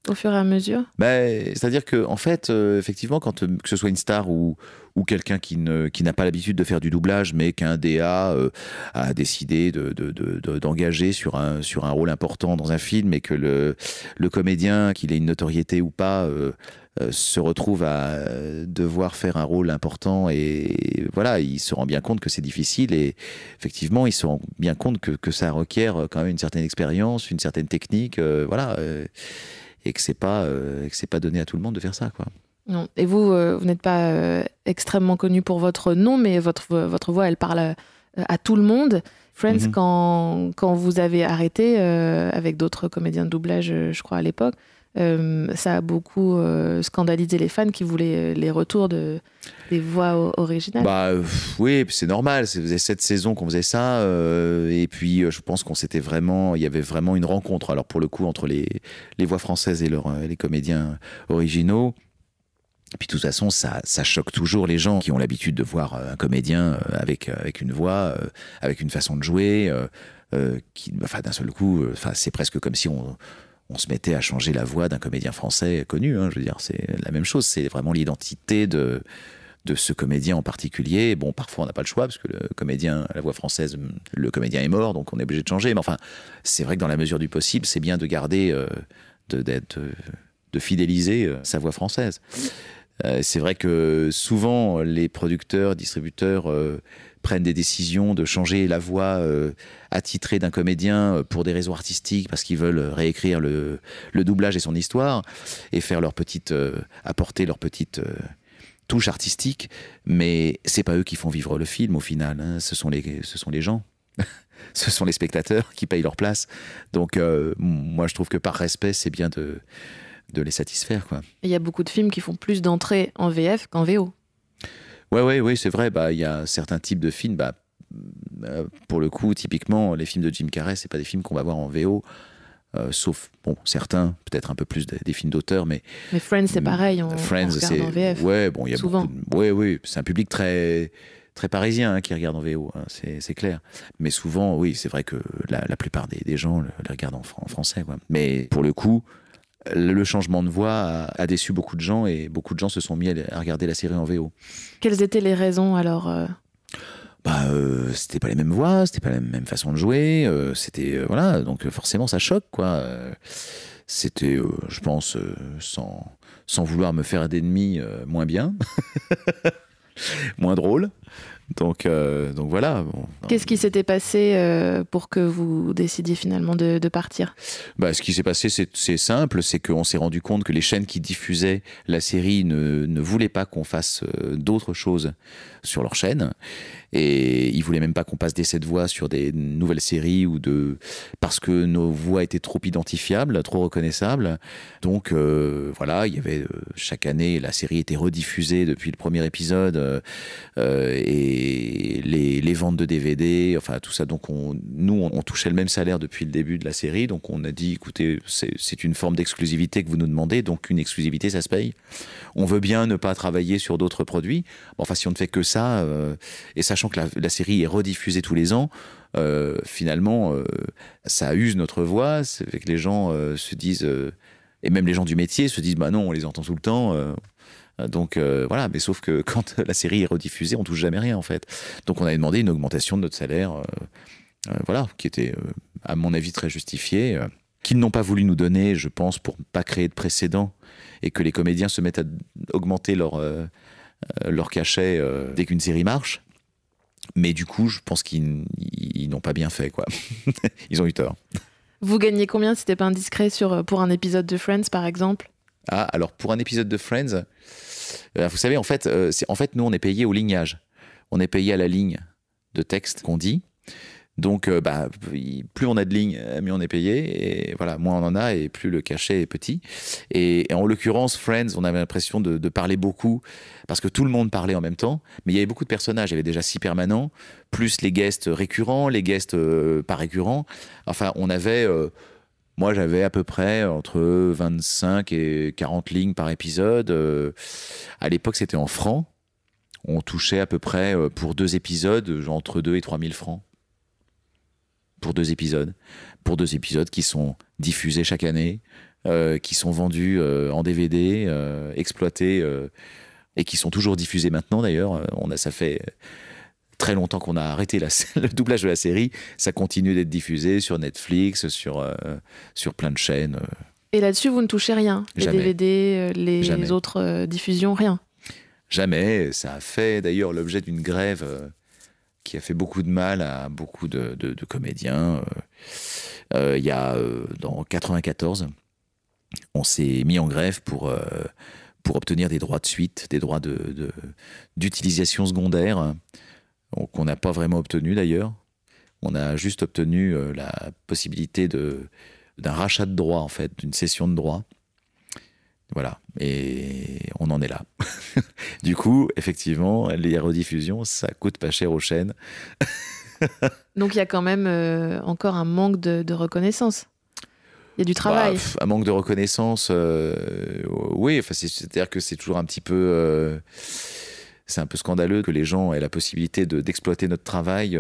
au fur et à mesure ben, C'est-à-dire que, en fait, euh, effectivement, quand, euh, que ce soit une star ou, ou quelqu'un qui, ne, qui n'a pas l'habitude de faire du doublage, mais qu'un DA euh, a décidé de, d'engager de, de, sur, un, sur un rôle important dans un film et que le, le comédien, qu'il ait une notoriété ou pas, se retrouve à devoir faire un rôle important et, voilà, il se rend bien compte que c'est difficile et effectivement, il se rend bien compte que, que ça requiert quand même une certaine expérience, une certaine technique, voilà et que c'est pas euh, que c'est pas donné à tout le monde de faire ça quoi. Non. Et vous, euh, vous n'êtes pas euh, extrêmement connu pour votre nom, mais votre votre voix, elle parle à tout le monde. Friends, mhm. quand, quand, vous avez arrêté avec d'autres comédiens de doublage, je crois, à l'époque, ça a beaucoup scandalisé les fans qui voulaient les retours de, des voix originales. Bah, oui, c'est normal. Ça faisait sept saisons qu'on faisait ça, euh, et puis euh, je pense qu'on s'était vraiment, il y avait vraiment une rencontre. Alors pour le coup entre les, voix françaises et euh, les comédiens originaux. Et puis de toute façon, ça, ça choque toujours les gens qui ont l'habitude de voir un comédien avec, avec une voix, avec une façon de jouer, qui, d'un seul coup, c'est presque comme si on, se mettait à changer la voix d'un comédien français connu. Hein, je veux dire, c'est la même chose. C'est vraiment l'identité de, de ce comédien en particulier. Bon, parfois on n'a pas le choix parce que le comédien, la voix française, le comédien est mort, donc on est obligé de changer. Mais enfin, c'est vrai que dans la mesure du possible, c'est bien de garder, euh, de, euh, de, fidéliser euh, sa voix française. c'est vrai que souvent les producteurs, distributeurs prennent des décisions de changer la voix attitrée d'un comédien pour des raisons artistiques, parce qu'ils veulent réécrire le, le, doublage et son histoire, et faire leur petite, apporter leur petite touche artistique, mais c'est pas eux qui font vivre le film au final. Hein. Ce sont les, ce sont les gens. ce sont les spectateurs qui payent leur place. Donc, euh, moi, je trouve que par respect, c'est bien de, de les satisfaire. Il y a beaucoup de films qui font plus d'entrées en VF qu'en VO. Oui ouais, ouais, c'est vrai. Bah, il y a certains types de films. Bah, euh, pour le coup, typiquement, les films de Jim Carrey, c'est pas des films qu'on va voir en VO. Euh, sauf bon certains peut-être un peu plus des, films d'auteur mais mais Friends c'est mm, pareil Friends c'est ouais bon il y a souvent oui ouais oui c'est un public très très parisien hein, qui regarde en VO hein, c'est clair mais souvent oui c'est vrai que la, la plupart des, gens les regardent en, français quoi. mais pour le coup le changement de voix a, déçu beaucoup de gens et beaucoup de gens se sont mis à, regarder la série en VO quelles étaient les raisons alors euh, bah, euh, c'était pas les mêmes voix, c'était pas la même façon de jouer, euh, c'était euh, voilà, donc forcément ça choque quoi. c'était, je pense, sans, sans vouloir me faire d'ennemis, moins bien, moins drôle. Donc, donc voilà. Qu'est-ce qui s'était passé pour que vous décidiez finalement de, de partir bah, Ce qui s'est passé, c'est simple, c'est qu'on s'est rendu compte que les chaînes qui diffusaient la série ne, ne voulaient pas qu'on fasse d'autres choses sur leur chaîne. Et ils voulaient même pas qu'on passe des sept voix sur des nouvelles séries ou de parce que nos voix étaient trop identifiables, trop reconnaissables. Donc euh, voilà, il y avait euh, chaque année la série était rediffusée depuis le premier épisode euh, et les, ventes de DVD, enfin tout ça. Donc on, nous on, touchait le même salaire depuis le début de la série, donc on a dit écoutez c'est une forme d'exclusivité que vous nous demandez, donc une exclusivité ça se paye. On veut bien ne pas travailler sur d'autres produits. Enfin si on ne fait que ça et ça sachant que la, série est rediffusée tous les ans, euh, finalement, euh, ça use notre voix, c'est que les gens euh, se disent, et même les gens du métier se disent, bah non, on les entend tout le temps. donc voilà, mais sauf que quand la série est rediffusée, on touche jamais rien en fait. Donc on avait demandé une augmentation de notre salaire, voilà, qui était à mon avis très justifiée, qu'ils n'ont pas voulu nous donner, je pense, pour ne pas créer de précédent et que les comédiens se mettent à augmenter leur leur cachet dès qu'une série marche. Mais du coup, je pense qu'ils n'ont pas bien fait, quoi. ils ont eu tort. Vous gagnez combien, si t'es pas indiscret, sur, euh, pour un épisode de Friends, par exemple Ah, alors pour un épisode de Friends, euh, vous savez, en fait, euh, en fait, nous, on est payé au lignage. On est payé à la ligne de texte qu'on dit. Donc, euh, bah, plus on a de lignes, euh, mieux on est payé. Et voilà, moins on en a et plus le cachet est petit. Et, en l'occurrence, Friends, on avait l'impression de, parler beaucoup parce que tout le monde parlait en même temps. Mais il y avait beaucoup de personnages. Il y avait déjà six permanents, plus les guests récurrents, les guests par euh, pas récurrents. Enfin, on avait. moi, j'avais à peu près entre 25 et 40 lignes par épisode. à l'époque, c'était en francs. On touchait à peu près pour deux épisodes, entre 2 et 3 000 francs pour deux épisodes, pour deux épisodes qui sont diffusés chaque année, euh, qui sont vendus euh, en DVD, euh, exploités et qui sont toujours diffusés maintenant d'ailleurs. On a ça fait très longtemps qu'on a arrêté la, le doublage de la série, ça continue d'être diffusé sur Netflix, sur, sur plein de chaînes. Et là-dessus, vous ne touchez rien Les DVD, les autres diffusions, rien Jamais. Ça a fait d'ailleurs l'objet d'une grève qui a fait beaucoup de mal à beaucoup de, comédiens. Euh, euh, il y a, euh, dans 94, on s'est mis en grève pour, pour obtenir des droits de suite, des droits d'utilisation secondaire, qu'on n'a pas vraiment obtenu d'ailleurs. On a juste obtenu la possibilité d'un rachat de droits, en fait, d'une cession de droits voilà. Et on en est là. du coup, effectivement, les rediffusions, ça coûte pas cher aux chaînes. Donc il y a quand même euh, encore un manque de, reconnaissance. Il y a du bah, travail. un manque de reconnaissance, euh, oui. Enfin, c'est-à-dire que c'est toujours un petit peu. Euh, c'est un peu scandaleux que les gens aient la possibilité d'exploiter notre travail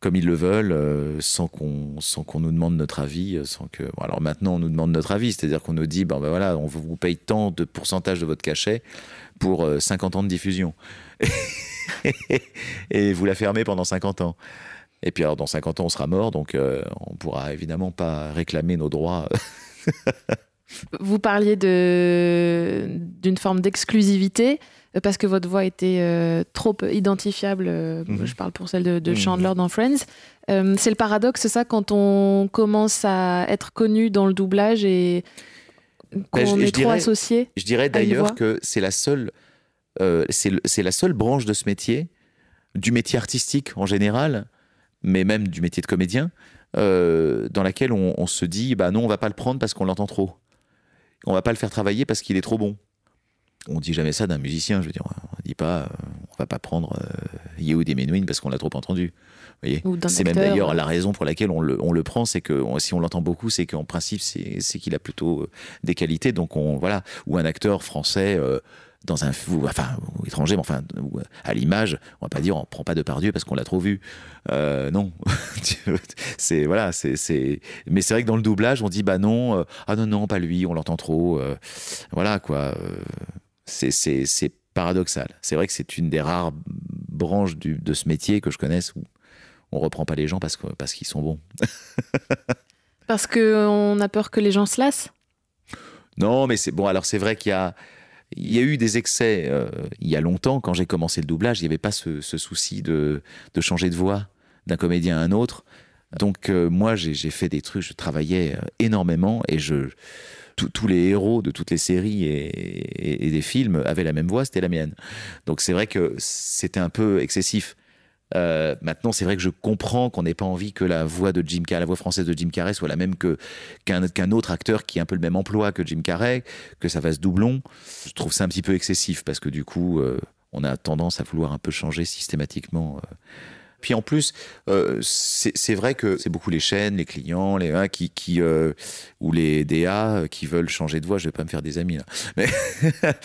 comme ils le veulent, euh, sans qu'on sans qu'on nous demande notre avis, euh, sans que. alors maintenant, on nous demande notre avis, c'est-à-dire qu'on nous dit, ben, ben, voilà, on vous paye tant de pourcentage de votre cachet pour 50 euh, ans de diffusion, et vous la fermez pendant 50 ans. Et puis alors dans 50 ans, on sera mort, donc on on pourra évidemment pas réclamer nos droits. vous parliez d'une forme d'exclusivité. Euh, parce que votre voix était euh, trop identifiable. Euh, mhm. Je parle pour celle de, mhm. Chandler dans Friends. c'est le paradoxe, ça, quand on commence à être connu dans le doublage et ben, qu'on est trop dirais, associé. Je dirais d'ailleurs que c'est la seule, c'est la seule branche de ce métier, du métier artistique en général, mais même du métier de comédien, dans laquelle on, on, se dit, bah non, on va pas le prendre parce qu'on l'entend trop. On va pas le faire travailler parce qu'il est trop bon on dit jamais ça d'un musicien, je veux dire. On dit pas, euh, on va pas prendre euh, Yehudi Menuhin parce qu'on l'a trop entendu. C'est même d'ailleurs la raison pour laquelle on le, prend, c'est que si on l'entend beaucoup, c'est qu'en principe, c'est qu'il a plutôt euh, des qualités. Donc voilà, ou un acteur français. Euh, dans un ou, enfin étranger mais enfin à l'image on va pas dire on prend pas de Pardieu parce qu'on l'a trop vu non c'est voilà c'est mais c'est vrai que dans le doublage on dit bah non ah non non pas lui on l'entend trop voilà quoi c'est paradoxal. C'est vrai que c'est une des rares branches de ce métier que je connaisse où on reprend pas les gens parce qu'ils sont bons. parce qu'on a peur que les gens se lassent Non, mais c'est bon. Alors c'est vrai qu'il y a eu des excès euh, il y a longtemps. Quand j'ai commencé le doublage, il n'y avait pas ce, souci de, changer de voix d'un comédien à un autre. Donc euh, moi, j'ai fait des trucs, je travaillais euh, énormément et je tous les héros de toutes les séries et, des films avaient la même voix, c'était la mienne. Donc c'est vrai que c'était un peu excessif. Euh, maintenant, c'est vrai que je comprends qu'on n'ait pas envie que la voix de Jim Carrey, la voix française de Jim Carrey, soit la même que qu'un autre acteur qui a un peu le même emploi que Jim Carrey, que ça fasse doublon. Je trouve ça un petit peu excessif parce que du coup, euh, on a tendance à vouloir un peu changer systématiquement. Euh, puis en plus, euh, c'est vrai que c'est beaucoup les chaînes, les clients, les hein, qui, qui euh, ou les DA euh, qui veulent changer de voix. Je vais pas me faire des amis là. Mais,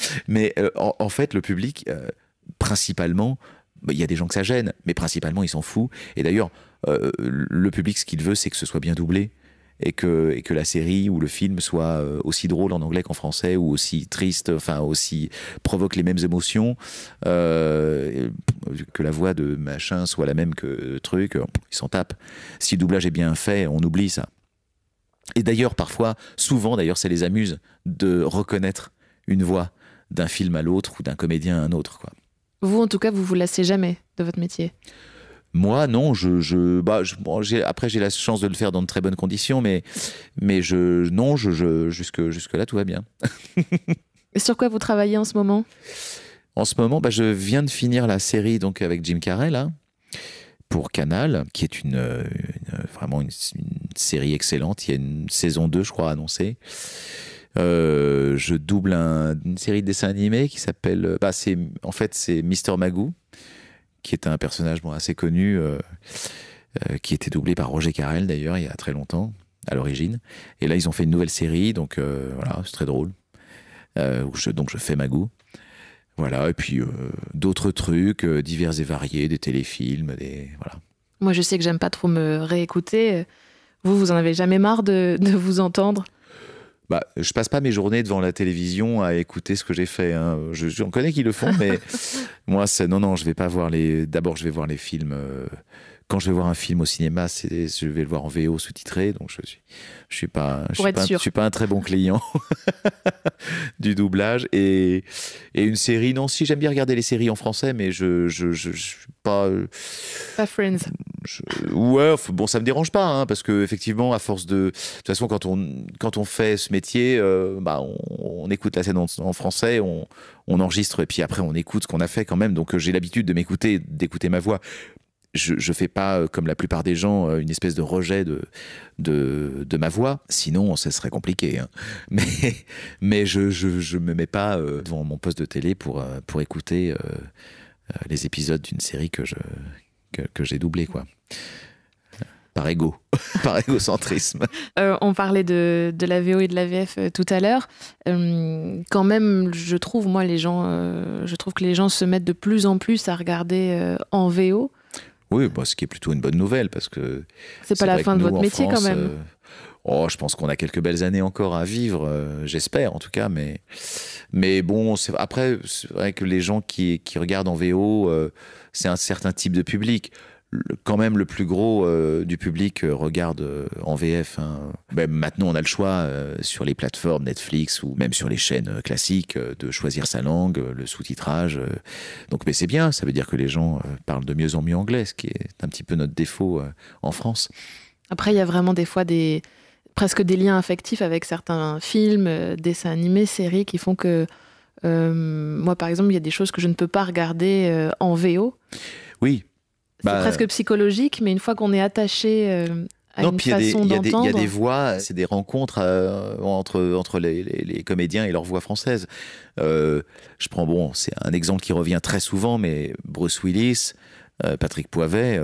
mais en, fait, le public, principalement, bah, il y a des gens que ça gêne, mais principalement, ils s'en foutent. Et d'ailleurs, le public, ce qu'il veut, c'est que ce soit bien doublé et que, la série ou le film soit euh, aussi drôle en anglais qu'en français ou aussi triste, enfin aussi provoque les mêmes émotions, euh, que la voix de machin soit la même que euh, truc, ils s'en tapent. Si le doublage est bien fait, on oublie ça. Et d'ailleurs, parfois, souvent d'ailleurs, ça les amuse de reconnaître une voix d'un film à l'autre ou d'un comédien à un autre. Quoi. Vous, en tout cas, vous vous lassez jamais de votre métier moi, non, je, je, bah, après j'ai la chance de le faire dans de très bonnes conditions, mais, mais je, non, je, jusque, jusque là tout va bien. Sur quoi vous travaillez en ce moment En ce moment, bah, je viens de finir la série donc avec Jim Carrey là pour Canal, qui est une, vraiment une, série excellente. Il y a une saison 2, je crois, annoncée. Euh, je double une série de dessins animés qui s'appelle. Bah, en fait, c'est Mister Magoo, qui était un personnage assez connu, euh, euh, qui était doublé par Roger Carrel d'ailleurs, il y a très longtemps, à l'origine. Et là, ils ont fait une nouvelle série, donc euh, voilà, c'est très drôle. donc je fais ma goût. Voilà, et puis d'autres trucs divers et variés, des téléfilms, des. Voilà. Moi, je sais que j'aime pas trop me réécouter. Vous, vous en avez jamais marre de vous entendre bah, je passe pas mes journées devant la télévision à écouter ce que j'ai fait. Hein. Je, je, qui le font, mais moi, c'est non, non, je vais pas voir les. D'abord, je vais voir les films euh, quand je vais voir un film au cinéma, je vais le voir en VO sous-titré, donc je suis, je suis pas, je suis pas, un très bon client du doublage. Et, une série, non, si j'aime bien regarder les séries en français, mais je, je, suis pas. Pas Friends. ouais, bon, ça me dérange pas, hein, parce que effectivement, à force de, de toute façon, quand on quand on fait ce métier, euh, bah, on, écoute la scène en, français, on, on enregistre et puis après on écoute ce qu'on a fait quand même. Donc euh, j'ai l'habitude de m'écouter, d'écouter ma voix je ne fais pas, euh, comme la plupart des gens, euh, une espèce de rejet de, de, ma voix, sinon ce serait compliqué. Hein. Mais, mais je ne je, me mets pas euh, devant mon poste de télé pour, pour écouter les épisodes d'une série que j'ai que, j'ai doublé. Quoi par égo, par égocentrisme. on parlait de, de, la VO et de la VF tout à l'heure. Hum, quand même, je trouve, moi, les gens, je trouve que les gens se mettent de plus en plus à regarder en VO. Oui, bah, ce qui est plutôt une bonne nouvelle parce que. C'est pas la fin de votre métier quand même. Euh, oh, je pense qu'on a quelques belles années encore à vivre, euh, j'espère en tout cas. Mais, mais bon, après, c'est vrai que les gens qui, qui regardent en VO, euh, c'est un certain type de public quand même le plus gros euh, du public euh, regarde euh, en VF. Hein. maintenant, on a le choix sur les plateformes Netflix ou même sur les chaînes classiques de choisir sa langue, le sous-titrage. Donc, mais c'est bien, ça veut dire que les gens parlent de mieux en mieux anglais, ce qui est un petit peu notre défaut en France. Après, il y a vraiment des fois des presque des liens affectifs avec certains films, dessins animés, séries qui font que moi, par exemple, il y a des choses que je ne peux pas regarder en VO. Oui, bah, presque psychologique, mais une fois qu'on est attaché euh, à une façon d'entendre... Il y, a des voix, c'est des rencontres euh, entre, entre les, comédiens et leur voix française. Euh, je prends, bon, c'est un exemple qui revient très souvent, mais Bruce Willis, Patrick Poivet,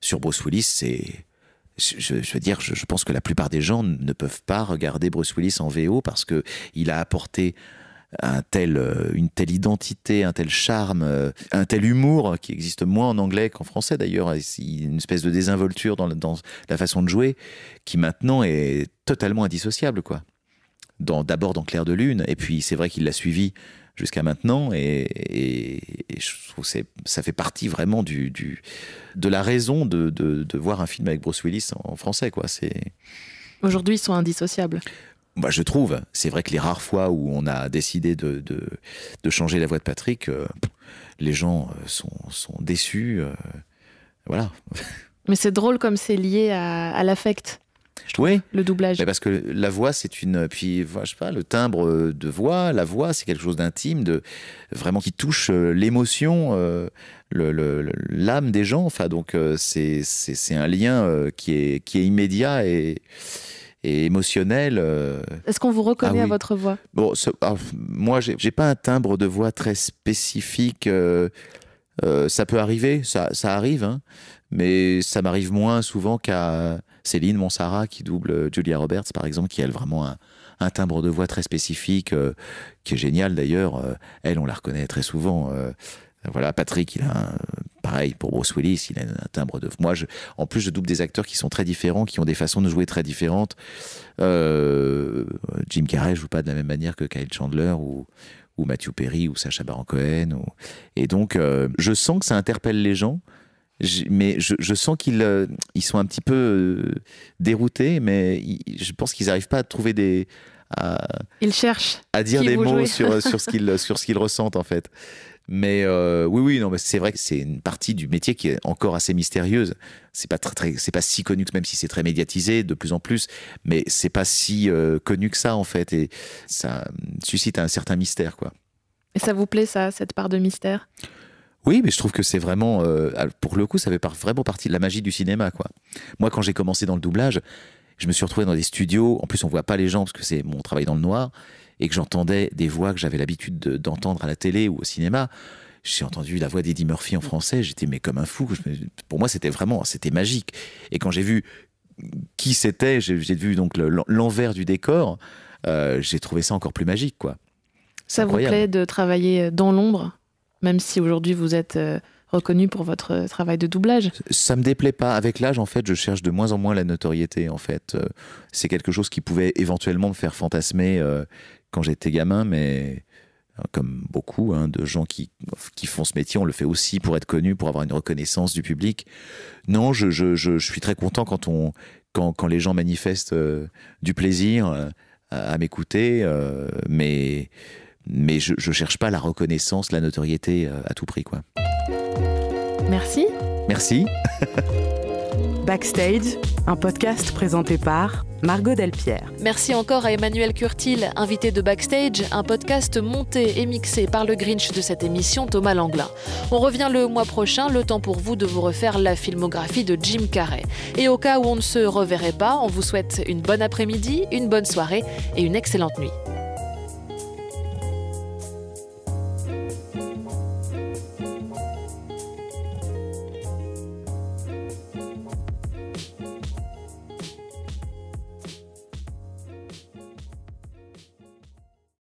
sur Bruce Willis, c'est... Je, veux dire, je, je, pense que la plupart des gens ne peuvent pas regarder Bruce Willis en VO parce que il a apporté un tel, euh, une telle identité, un tel charme, euh, un tel humour qui existe moins en anglais qu'en français d'ailleurs, une espèce de désinvolture dans la, façon de jouer qui maintenant est totalement indissociable quoi. D'abord dans, Claire Clair de Lune, et puis c'est vrai qu'il l'a suivi jusqu'à maintenant. Et, je trouve que ça fait partie vraiment de la raison de, voir un film avec Bruce Willis en, français. quoi. Aujourd'hui, ils sont indissociables bah, je trouve, c'est vrai que les rares fois où on a décidé de, de, changer la voix de Patrick, euh, les gens euh, sont, sont déçus. Euh, voilà. Mais c'est drôle comme c'est lié à, l'affect. Le doublage. Mais parce que la voix, c'est une. Puis, je sais pas, le timbre de voix, la voix, c'est quelque chose d'intime, de vraiment qui touche l'émotion, l'âme des gens. Enfin, donc, c'est un lien qui est, qui est immédiat et et émotionnel. Euh, Est-ce qu'on vous reconnaît ah à votre voix Bon, je n'ai ah, moi, j'ai pas un timbre de voix très spécifique. Euh, euh, ça peut arriver, ça, arrive, hein, mais ça m'arrive moins souvent qu'à Céline Monsara qui double Julia Roberts, par exemple, qui a vraiment un timbre de voix très spécifique, qui est génial d'ailleurs. elle, on la reconnaît très souvent. voilà, Patrick, il a un pareil pour Bruce Willis, il a un timbre de. Moi, je... en plus, je double des acteurs qui sont très différents, qui ont des façons de jouer très différentes. Euh, Jim Carrey joue pas de la même manière que Kyle Chandler ou ou Matthew Perry ou Sacha Baron Cohen. Et donc, euh, je sens que ça interpelle les gens, mais je, sens qu'ils euh, sont un petit peu déroutés, mais je pense qu'ils n'arrivent pas à trouver des. ils cherchent. À dire des mots sur, ce qu'ils ressentent, en fait. Mais euh, oui, oui, non, c'est vrai que c'est une partie du métier qui est encore assez mystérieuse. C'est pas pas si connu que même si c'est très médiatisé de plus en plus, mais c'est pas si euh, connu que ça en fait, et ça suscite un certain mystère, quoi. Et ça vous plaît ça, cette part de mystère oui, mais je trouve que c'est vraiment, euh, pour le coup, ça fait vraiment partie de la magie du cinéma, quoi. Moi, quand j'ai commencé dans le doublage, je me suis retrouvé dans des studios. En plus, on voit pas les gens parce que c'est mon travail dans le noir et que j'entendais des voix que j'avais l'habitude d'entendre à la télé ou au cinéma, j'ai entendu la voix d'Eddie Murphy en français, j'étais mais comme un fou. Pour moi, c'était vraiment, c'était magique. Et quand j'ai vu qui c'était, j'ai vu donc l'envers du décor, euh, j'ai trouvé ça encore plus magique, quoi. Ça vous plaît de travailler euh, dans l'ombre, même si aujourd'hui vous êtes euh, reconnu pour votre travail de doublage Ça me déplaît pas. Avec l'âge, en fait, je cherche de moins en moins la notoriété. En fait, c'est quelque chose qui pouvait éventuellement me faire fantasmer quand j'étais gamin, mais euh, comme beaucoup hein, de gens qui, qui font ce métier, on le fait aussi pour être connu, pour avoir une reconnaissance du public. Non, je, je, je, suis très content quand, on, quand, quand les gens manifestent euh, du plaisir euh, à, m'écouter, mais, mais je ne cherche pas la reconnaissance, la notoriété à tout prix. Quoi. Merci. Merci. Backstage, un podcast présenté par Margot Delpierre. Merci encore à Emmanuel Curtil, invité de Backstage, un podcast monté et mixé par le Grinch de cette émission, Thomas Langlin. On revient le mois prochain, le temps pour vous de vous refaire la filmographie de Jim Carrey. Et au cas où on ne se reverrait pas, on vous souhaite une bonne après-midi, une bonne soirée et une excellente nuit.